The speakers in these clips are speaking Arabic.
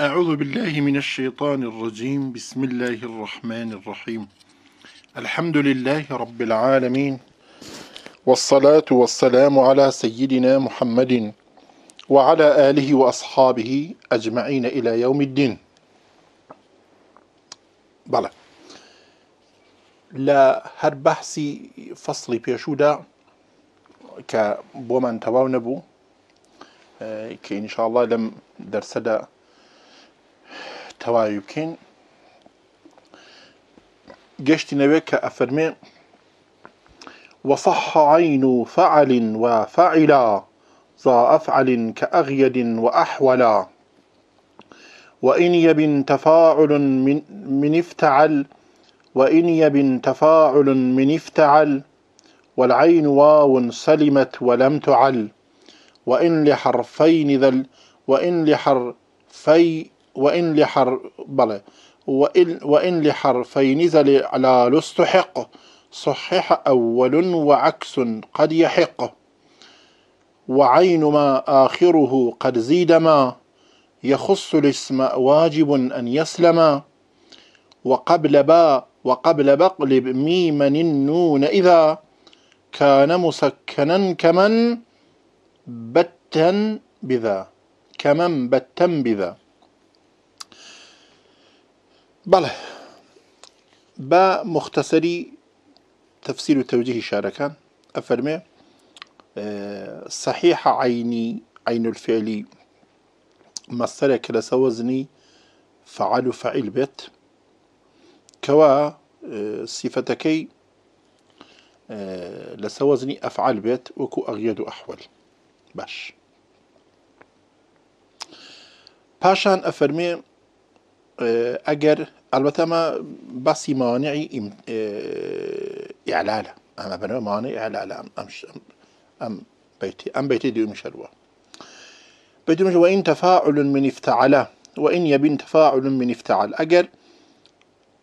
أعوذ بالله من الشيطان الرجيم بسم الله الرحمن الرحيم الحمد لله رب العالمين والصلاة والسلام على سيدنا محمد وعلى آله وأصحابه أجمعين إلى يوم الدين بلى لا هر بحثي فصلي بيشودا كبومان تواونبو كإن اه، شاء الله لم درسدا تەواوی بکەین گەشتی نەوێت کە ئەفەرمێ وصح عين فعل وفعلا ذا أفعل كأغيد وأحولا وإن يب تفاعل من, من افتعل وإن يب تفاعل من افتعل والعين واو سلمت ولم تعل وإن لحرفين ذل وإن لحرفين وإن لحر بلى وإن, وإن لحرفين زلعلال استحق صحح أول وعكس قد يحق وعين ما آخره قد زيد ما يخص الاسم واجب أن يسلما وقبل با وقبل بقلب ميما النون إذا كان مسكنا كمن بتا بذا كمن بتا بذا بله با مختصری تفسیر و توجیه شارەکان افرمه اه، صحیح عینی عین الفعلی مەسەرێک کلس وزنی وەزنی فعال و فعیل بێت کەوا سیفەتەکەی اه، اه، لەسە أفعال ئەفعال بێت وەکو ئەغیێد و باش پاشان ئەفەرمێ آه، اگر ئەگەر ئەلبەتەمە بەسی مانعی آه، اما بنو مانع اعلال ام ام بيتي أم بيتي دي مشلوى بيتي مشلوى وإن تفاعل من افتعل وإن يبين تفاعل من افتعل أجر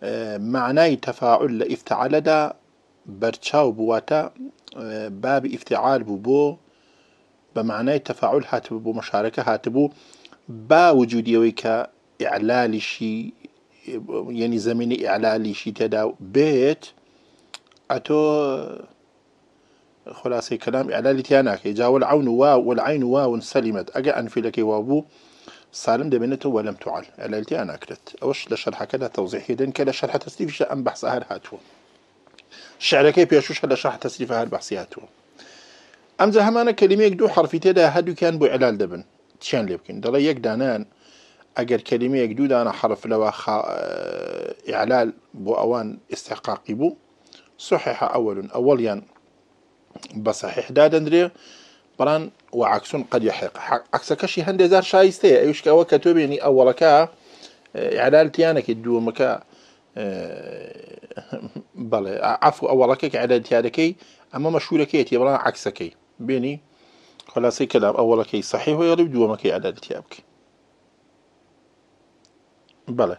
آه، معناي تفاعل لافتعل دا برشاو بواتا باب افتعال ببو بمعناي تفاعل هاتبو مشاركة هاتبو با وجودي ويكا إعلالي شي يعني زمن إعلالي شي تدا بيت أتو خلاصي كلام إعلالي تياناك إذا والعون واو والعين واو سلمت أجا أنفي لك وابو سالم دبنته ولم تعل إعلالي رت أوش لشرح كلا توضيحي دين كلا شرح تسليف شاء أم بحث أهل هاتو شعرك بيشوش هلا شرح تسليف أهل بحث هاتو أمزا همانا كلمة دو حرفي تدا هادو كان بو إعلال دبن تشان لبكن دلا يك دانان اگر کلمه یک دو دانه حرف لوا خا اه، اعلال بو اوان استحقاقی بو صحيح اول اوليا بصحيح داد اندري بران وعكس قد يحق عكس كشي هندي زار شايسته ايش كوا كتب يعني اول كا اعلال تيانك دو مكا بل عفو اول كا اعلال تيانكي اما مشهوره كي تي بران عكس كي بيني خلاصي كلام اول كي صحيح ويرد دو مكا اعلال تيانكي بله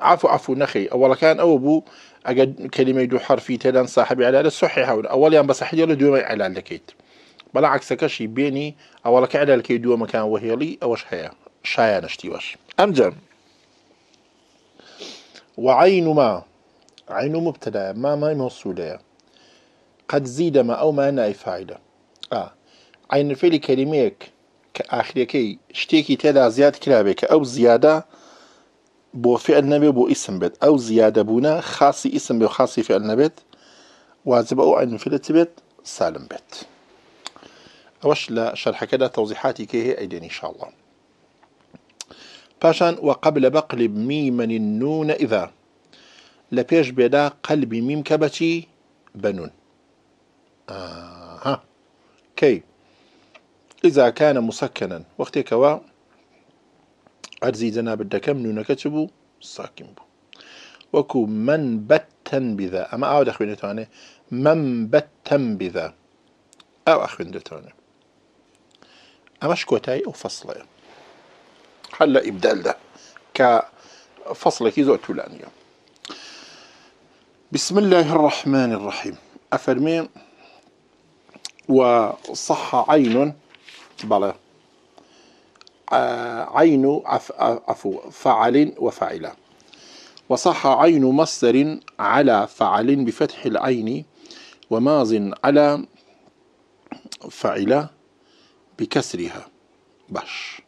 عفو عفو نەخی ئەوڵەکان ئەوە بوو ئەگە کللیمە دوو حرفی تێدان صاحبی علاە سوحی هاون ئەوەلیان لكيت سەحی لە دوێمەی علال دەکەیت بەڵا عکسەکەشی بێنی وهي لي اوش وهێڵی ئەوەش هەیە واش ام ئەمجم وعين ما عين مبتدا ما ما موصولة قد زيد ما أو ما ناي فاعلة آه. عين فيلي كلميك كآخريكي شتيكي تلا زياد كلابك أو زيادة بو فعل نەبێ بو اسم بيت او زيادة بونا خاصي اسم بو و فعل نەبێت واجب عين فلت بيت سالم بيت اوش لا شرح كده توضيحاتي كيه ايدي ان شاء الله باشا وقبل بقلب ميما النون اذا لبيش پێش بێدا ميم كبتي بنون آه بنون كي إذا كان مسكنا وەختێکەوە ئەرزی زناب دەکەم نونەکە چ ساكن بو وكو من بتن بذا اما ئەمە ئاو دتواني من بەتەم بیدا ئەو ئەخوێندێتوانێ ئەمەش کۆتایی ئەو فەسڵەیە هەر لە ئیبدالدا کە فەسڵێکی زۆر طولانیە بسم الله الرحمن الرحيم أفرمي وصح عين بلى عين عفو فعل وفعلا وصح عين مصدر على فعل بفتح العين وماز على فعل بكسرها بش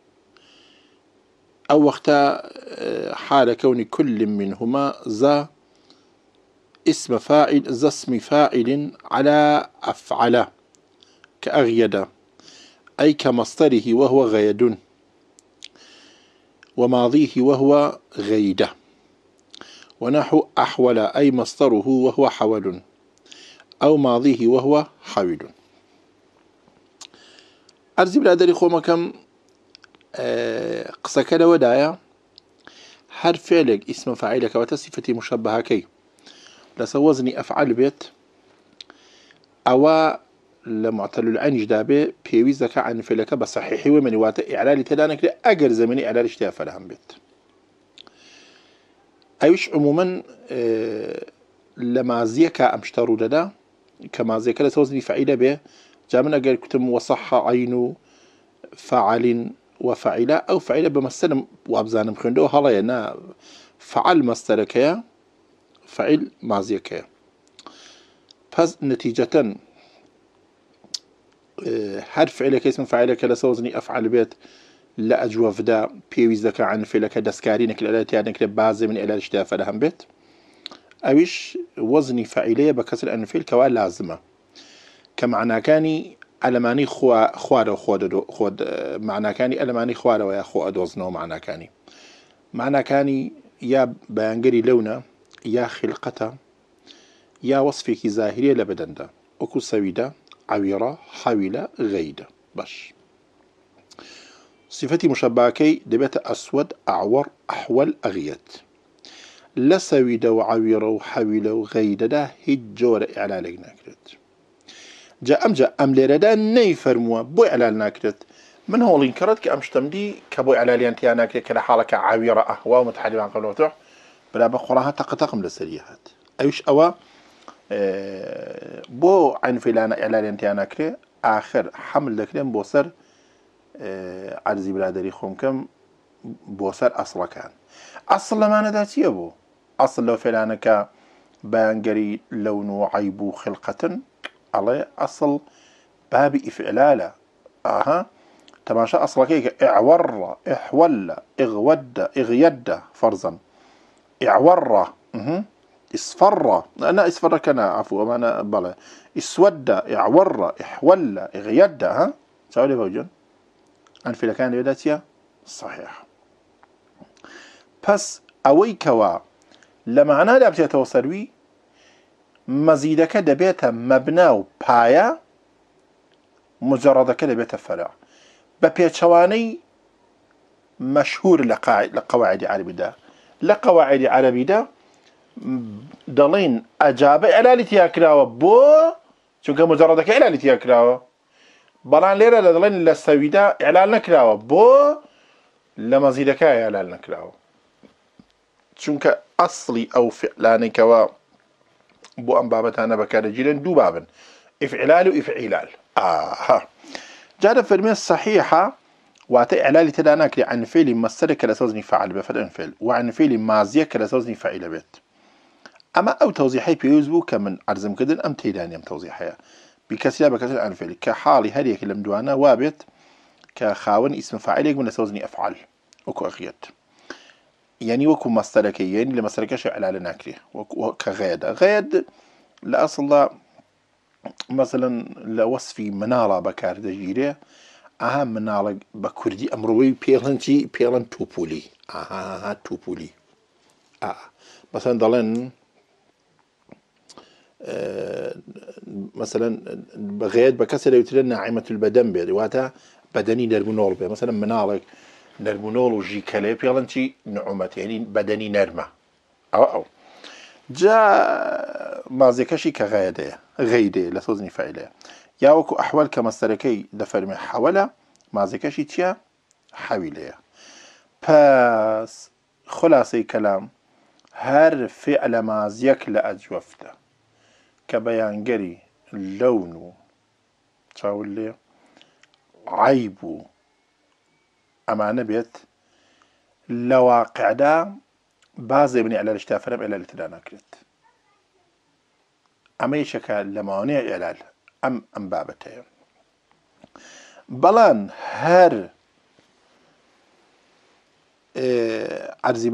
أو وقت آه، حال كون كل منهما ذا اسم فاعل ذا اسم فاعل على أفعل كأغيد أي كمصدره وهو غيد وماضيه وهو غيدة ونحو أحول أي مصدره وهو حول أو ماضيه وهو حول ئەرزی خوما كم آه، قصك لەوەدایە هر فعلك اسم فعیلەکەەوەتە سیفەتی مشبهة كي لسوزني أفعل بيت أو لمعتل العين جدابه بيوي زكا عن فلكة بصحيحي ومنواتا إعلالي تدانك لأقر زميني إعلال اشتافة لهم بيت أيوش عموما اه لما زيكا أمشترو دادا كما زيكا لسوزني فعيلة به جامن أقر كتم وصح عينو فعل وفعلة أو فعلة بمستلم وابزان مخندو هلا ينا فعل مستركيا فعل مازيكيا فاز نتيجة هەر فعلەکە اسم فعلەکە لە سەوزنی ئەفعال بێت لە ئەجوەفدا پێویست دەکە عن فعلەکە دەستکاری نەکرێتیان نکرێت بازی من ئێلا شدا فەرەهم بێت ئەویش وەزنی فعیلەیە بە کەسر ئەنفیل کەوا لازمە کە معناکانی ئەلەمانی خوارە خۆ معناکانی ئەلەمانی خوارەوە یا خۆ ئەدۆزنەوە معناکانی معناکانی یا بەیانگەری لەونە یا خلقەتە یا وەصفێکی زاهریە لە بەدەندا وەکو سەویدا عويرا حويلا غيدا باش صفتي مشبعكي دبت أسود أعور أحول أغيات لا لسويدا وعويرا وحويلا وغيدا دا هجور إعلالك ناكرت جا أم جا أم لردا نيفرموا بو إعلال ناكرت من هو لينكرت كي أمشتم دي كبو إعلال ينتيا ناكرت كلا حالك عويرا أهوا ومتحدبان قبل وطوح بلا بخوراها تقتقم لسريهات أيش أوا بو عن عنفلان اعلان انتانا كري اخر حمل لكريم بوسر عرزي برادري خوم كم بوسر اصلا كان اصلا ما نداتي ابو اصلا فلانك بانجري لون عيبو خلقة الله اصل باب افعلالا اها تماشى اصلا كيك اعور احول اغود اغيد فرزا اعور اها اصفر لا اصفر كان عفوا أنا بلا اسود اعور احول اغيد ها سأولي بوجن في لكان يداتيا صحيح اويكوا لما انا لە معنادا بي مزيد كده بيت مبنى و پایە مجرڕەدەکە دەبێتە فەرا بە مشهور لقاعد لقواعد عربي عربیدا لقواعد عربي عربیدا دەڵین ئەجابە ئەلالی تیاکراوە بۆ چونکە مجارڕەکە ئەلالی تیاکراوە بلان لێرە لە دەڵێن لە سەویدا ئەلال نەکراوە بۆ لە مەزیرەکە ئەلال نەکراوە چونکە ئەسلی ئەو فعلانێکەوە بۆ ئەم بابەتانە بەکارەگیرن دوو بابن ئیفعلال و ئیفعیلال ئاها جارە فەرمێ صحیحە واتە ئەلالی تدا ناکری عن فعلی مەسەرە کە لە سەوزنی فعل بە فەرەن فعل وعن فعلی مازیە كلا سوزني فعل بيت اما او توضيحي بيوز بو كمن عرزم كدن ام تيداني ام توضيحي بكسيا لا بكاسي الان كحالي هريك لم دوانا وابت كخاون اسم فاعل من سوزني افعل وكو اخيات يعني وكو مستركي يعني لمستركي شو على لناكري وكغيد غيد لأصل الله مثلا لوصفي منالا بكار دجيري اها منالا بكوردي امروي بيلن تي بيلن توبولي اها توبولي اه مثلا دلن مثلا بغيت بكسر يوتر ناعمة البدن بي رواتا بدني نرمونول بي مثلا منارك نرمونول وجي كليب يلان تي نعمة يعني بدني نرمة أو أو جا ما زيكاشي كغايدة غايدة لسوزني فعلة ياوكو أحوال كمستركي دفرم حوالة ما زيكاشي تيا حويلية بس خلاصي كلام هر فعل مازيك لأجوفته کە بەیانگەری لەون و چاول لێ عیب و ئەمانە بێت لە واقعدا بازێ بنی ئەلە شتا فەرم ئەلە لەتدا ناکرێت ئەمە یشەکە لە ماوانەیە ئێلال ئەم ئەم بابەتەیە بەڵام آه، هەر عەرزی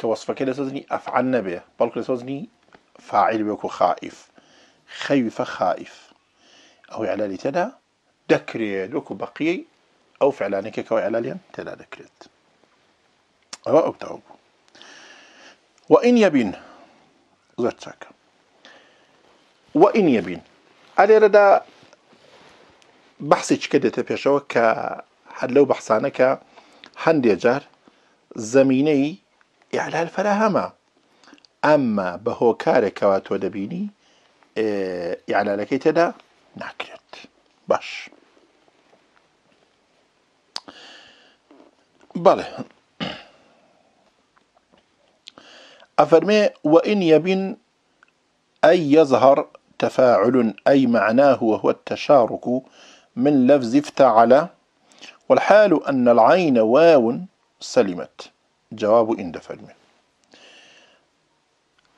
كوصفك سوزني أفعلنا به بلق سوزني فاعل بيكو خائف خيف خائف أو إعلالي تدا دكريد وكو بقي أو فعلانك كو إعلاليا تدا دكريد أو أبتعب وإن يبين زرتك وإن يبين على ردا بحثي كده تبيشوا ك هل لو بحثانك هندي جار زميني ئیحلال فراهەمە ئەمما بە هۆکارێکەوە تۆ دەبینی یعلالەکەی تێدا ناكرت باش بله أفرمي وإن يبن أي يظهر تفاعل أي معناه وهو التشارك من لفظ افتعل والحال أن العين واو سلمت جواب إن دفرمي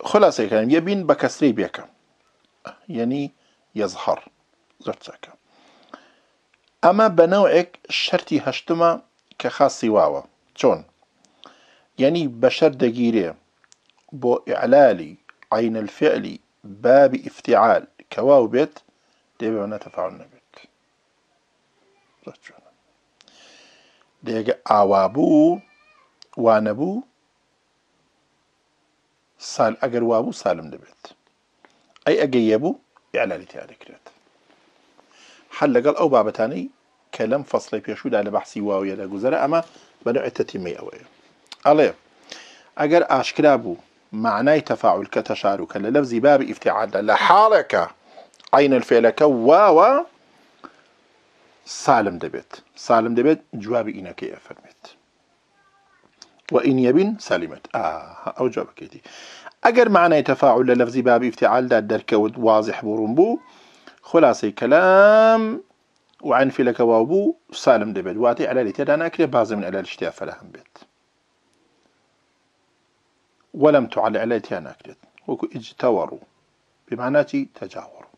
خلاصة كلام يبين بكسري بيك يعني يظهر زرتك أما بنوعك شرتي هشتما كخاصي واوا چون يعني بشر دقيري بو إعلالي عين الفعل باب افتعال كواو بيت دي بمعنى تفاعل نبيت ديگه ئاوا آوابو وانبو سال اگر وابو سالم دبت اي ئەگەی یەبوو یالالی تیادەکرێت حل لقل او بابتاني كلم لەم فەصلی پێشودا لە بەحسی واویە لە گوزەرە ئەمە بەنوع تەتیمەی ئەوەیە ئەڵێ ئەگەر ئاشکرا بوو معنای تەفاعول کە تەشارکە لە لەفزی بابی ئیفتیعادە لە حاڵێکە عین الفێلەکە واوە سالم دبت سالم دەبێت جوابی ئینەکەی وإن يبن سلمت آه أو جواب كيتي أجر معنى تفاعل للفظ باب افتعال دا درك واضح برنبو خلاصي كلام وعن في لك وابو سالم دبل واتي على لتدانا كده بعض من على الاشتياء فلهم بيت ولم تعل على لتدانا كده وكو اجتوروا بمعنى تجاوروا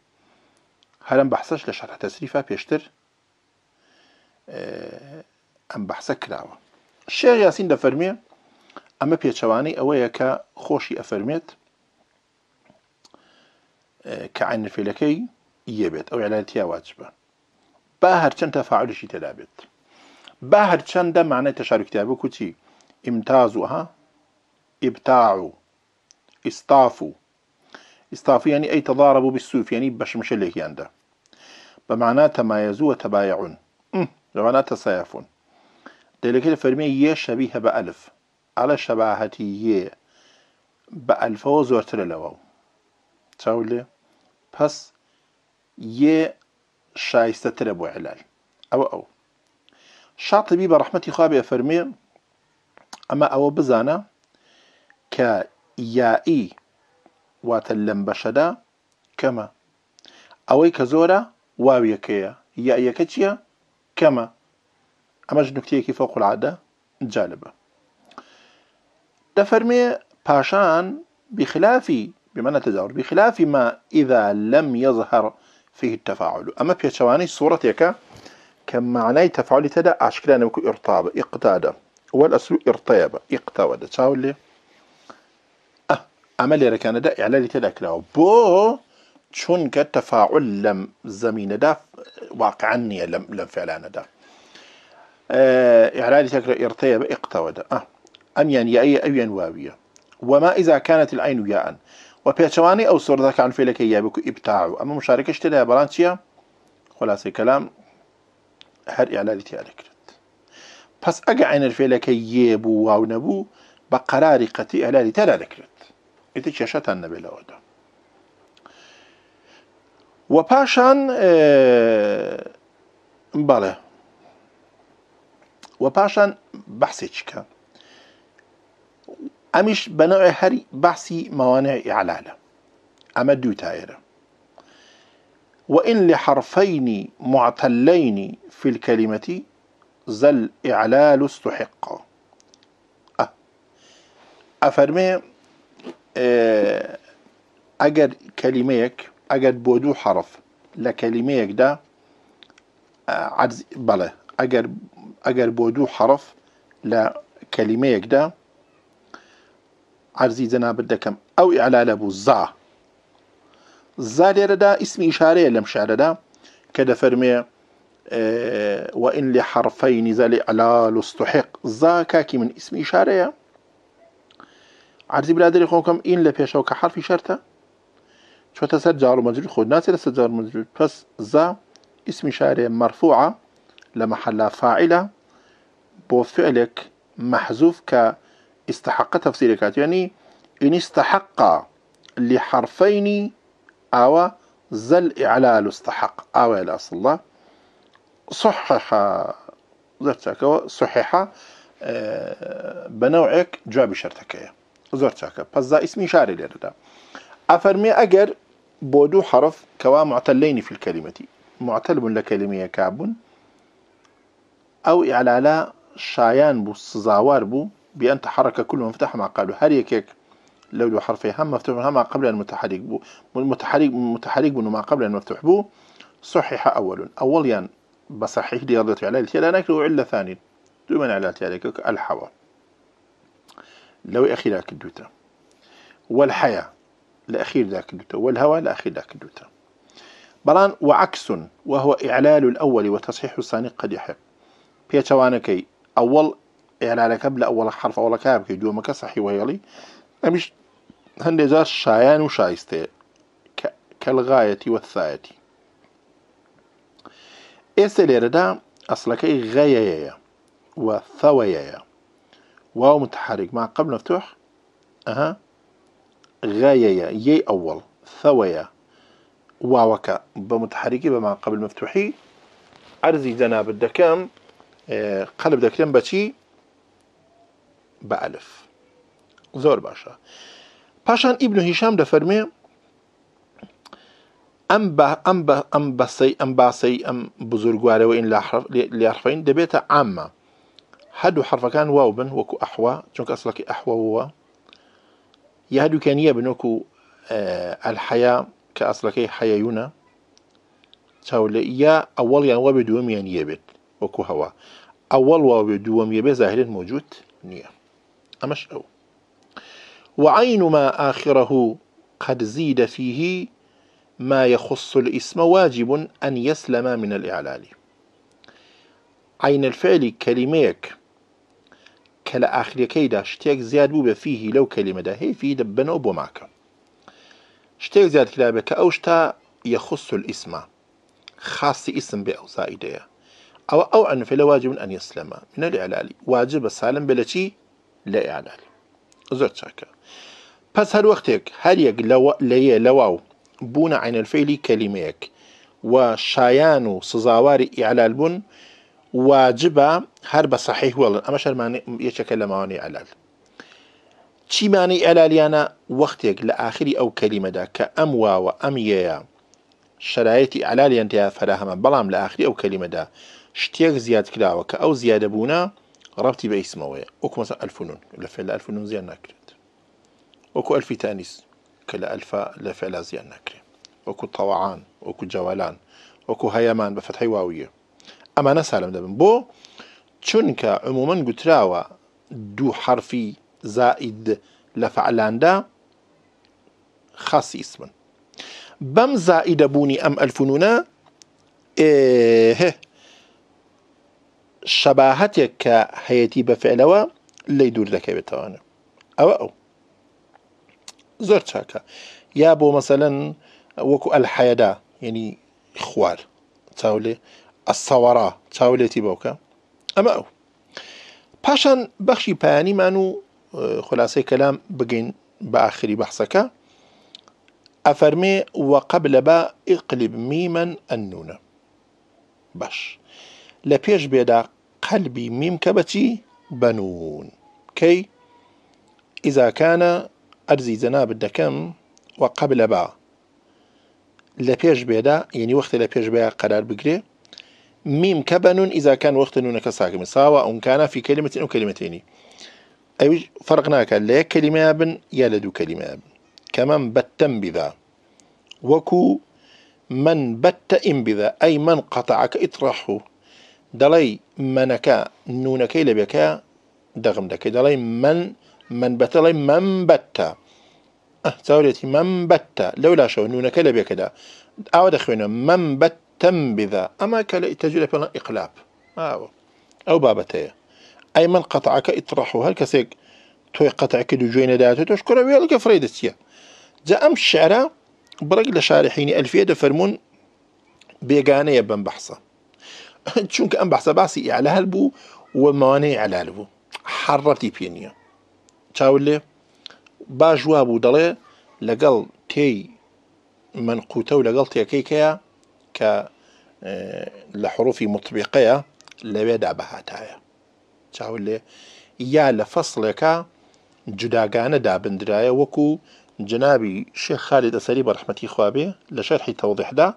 هل بەحسەش لشرح تسريفة بيشتر پێشتر آه، ئەم كلاوه الشيخ شێر یاسین دەفەرمیێ ئەمە پێچەوانەی ئەوەیە کە خۆشی أو اه، کە يا واجبة باهر علاەتیاواچ بە با هەرچەند تەفاعلشی تێدا بێت معنى تشارك تابو كتي کوچی ئیمتاز وها استافو و ئستااف و ئستافیانی ئەی تەضارە بوو يعني بەشمشەلێکیاندا بمعنى تمايزو وتبايعون بمعنى تەسایفون دلكت فرمي ي شبيه بألف على شباهتي ي بألف وزورتر لواو تاولي پس ي شايسته تر بو علال او او شاطبي برحمتي خواب فرمي اما او بزانا ك يائي واتلم بشدا كما اوي كزورا واو يكيا يا يكتيا كما ئەمەش فوق العاده جالبه دەفەرمێ پاشان بخلافی بمعنى تزاور بخلاف ما إذا لم يظهر فيه التفاعل أما بيتشواني صورتك كمعنى تفاعل تدا أشكلان بكو إرطابة إقتادة والأسلو إرطيبة إقتادة تشاولي أه أما اللي ركان دا إعلالي تدا كلاو بو چونك كتفاعل لم زمين دا واقعني لم, لم فعلان دا آه، إعلان تكر إرتيب اقتود أه أم يعني أي أي واوية وما إذا كانت العين ياء وبيتشواني أو صور كان في لك يابك إبتاع أما مشاركة اشتلاها برانتيا خلاص الكلام هر إعلان تيالك بس ئەگە عینەر فێلەکە یێ بوو واو نەبوو بە قەراری قەتی ئەلالی تەرا دەکرێت ئیتر کێشەتان نەبێتەوەدا و پاشان آه، و پاشان بەحسێکی کە ئەمیش بەنەوەی هەری موانع مەوانەیە اما ئەمە دوو تایرە وإن لحرفين معتلين في الكلمة زل اعلال استحق أه. أفرمي أه. أجر كلميك أجر بودو حرف لكلميك ده آه، عجز بله أجر ئەگەر بۆ دوو حرف لە کەلیمەیەکدا عەرزی جەنابەت دەکەم ئەو ئیعلا لەبوو زا زا لێرەدا ئیسمی ئیشارەیە لەم شارەدا کە دەفەرمێ اه، وإن لحرفين زال الإعلال استحق زا كاكي من اسم إشارة عرضي برادري خوكم إن لبيشو كحرف شرطة شو تسجار جار خود ناسي لسجار جار بس زا اسم إشارة مرفوعة لمحل مەحەلا بو فعلك محذوف مەحزوف کە ئیسستحقە يعني ان استحق لحرفين ئاوە زل اعلال استحق إلى أصل الله صحح زرتك صحح آه، بنوعك جواب شەرتەکەیە زرتك بس پەزدا ئیسمی شاری لێرەدا ئەفەرمێ ئەگەر بۆ حرف كوا معتلين في الكلمة معتل لكلمة كابون او ئیعلالا شایان بو سزاوار بو بأن تحرك كل مفتاح مع قبله هل يكيك لو دو حرفي هم مفتوح هم قبل المتحرك بو المتحرك متحرك بو ما قبل المفتوح بو صحح أول أول يعني بصحيح لي رضيت على الشيء أنا نكتب علة ثاني دوما على التيالك الحوا لو اخي ذاك الدوتا والحياة لأخير ذاك الدوتا والهوى لأخير ذاك الدوتا بلان وعكس وهو إعلال الأول وتصحيح الثاني قد يحق هي أول ئەوەڵ ئێلانەکە لە أول حرف ئەوڵەکە بکەی دووەمەکە سەحی وەیەڵی ئەمیش هەندێک هندي شایان شايان وشايستي كالغاية والثاية إيسا ليردا ئەسلەکەی غەیەیە و ثەوەیەیە واو متحرك مع قبل مفتوح أها غاية يي أول ثوية واوكا بمتحركي بما قبل مفتوحي أرزي جناب الدكام قەلب دەکرێن بەچی بە ئەلف زۆر باشە پاشان ئیبن هیشام دەفەرمێ ئەم ئەم ئەم بەسەی ئەم باسەی ئەم بزرگوارەوە ئین لیارفین دەبێتە ئاممە هەردوو حرفەکان واو بن وەکو ئەحوا چونکە ئەسڵکی ئەحوەوە یا هەردووکە نییە بنوەکو ئەلحەیە کە ئەسڵەکەی حەیەیونە چاولە یا ئەوەڵیان وە بێ دووەمیان یە بێت وكو هوا أول واوێ دووەم یەبێ زاهرێن مۆجوود نییە ئەمەش ئەو وعين ما آخره قد زيد فيه ما يخص الاسم واجب أن يسلم من الإعلال عين الفعل كلميك كلا آخر كيدا شتيك زياد بوب فيه لو كلمة ده هي في دبنا أبو معك شتيك زياد كلابك أوشتا يخص الاسم خاص اسم بأو زائدة أو أو أن فلا واجب أن يسلم من الإعلال واجب السالم بلا شيء لا إعلال زر تشاكا بس هل وقتك هل يك لو لواو بون عين الفعل كلميك وشايانو وشايان إعلال بون واجب هرب صحيح ولا أما شر ماني يتكلم عن إعلال شي ماني إعلال أنا وقتك لآخر أو كلمة دا كأموا وأميا شرائط إعلال ينتهى فراهما بلام لآخر أو كلمة دا شتيغ زياد کراوە کە زيادة زیادەبوونا ڕبتی بە ئیسمەوەیە وەکو مەسا ئەلفنون لە ألفونون لە اوكو زیان تانيس كلا ئەلفی لا فعل زيادة ئەلفا أوكو طوعان أوكو جوالان أوكو هيامان بفتح واوية أما هەیەمان بە بو واویە عموما سالم دو حرفي زائد عمومەن گوتراوە دوو حرفی زائید لە بوني أم ئیسمن بەم شەباهەتێک کە هەیەی بەفعلەوە لی دوور دەکەوێتەوەە ئەوە ئەو زۆر چاکە یا بۆ مەسەەن وەکو ئەلحەیەدا یعنی خوار چاولێ ئەسەوەڕا تاولي بۆکە ئەمە ئەو پاشان بەخشی پایانیمان و اه، خلاصەی کەلام بگەین بە ئاخری بەحسەکە ئەفەرمێ وە قبل بە ئقلب میمەن باش. لپیش بیدا قلبی میم کە بەچی بنون اذا ئیزاکانە ارزی زناب دکم و قبل با لپیش بیدا یعنی وقت لپیش بیدا قرار بگری میم ميم كبنون إذا كان وقت نونك ساوا اون كان في كلمة أو كلمتين أي فرقناك لا کلمه بن يا لدو کلمه بن كمن بتم بذا وكو من بت إن بذا أي من قطعك اطرحه دلي منك نونك إلى بك دغم دك دلي من من بتلي من بتا أه ثوريتي من بتا لولا شو نونك إلى بك دا أود أخوينا من بتم بذا أما كلا تجد فلان إقلاب أو أو بابته أي من قطعك اطرحه هل كسيك توي قطعك دجوين داتو تشكره ويالك فريدتيا جا أم شعرة برق لشارحيني ألفية دفرمون بيغانية بن بحصه که ام بحث باسی ئیعلال بوو و ماوانەی ئەلال بوو حڕەتی پێ نییە چاول لێ باش وا بوو دەڵێ لەگەڵ من قوتە و لەگەڵ که کە اه، لە حروفی مطبقەیە لەوێدا بەهاتایە چاول لێ یا لە فەصلێکە جداگانە دابندرایە وەکو جنابی شێخ خالی دەسەری بەرحمەتی خوابه لە توضیح تەوضحدا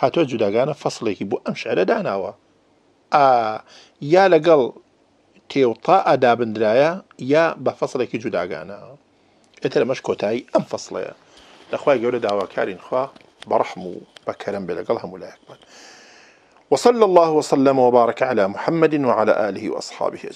هاتۆ جداگان فصلی که بو امشعر داناوە یا لەگەڵ تێوتا ئادابدرایە یا بە فەصلێکی جوداگانە ئێتر مەش کۆتایی ئەم فەصلەیە دەخوای گەورە داواکارین خوا بەڕحم و بەکەرم بێ لەگەڵ هەموو لایەکمان وصلى الله وسلم وبارك على محمد وعلى آله وأصحابه أجمعين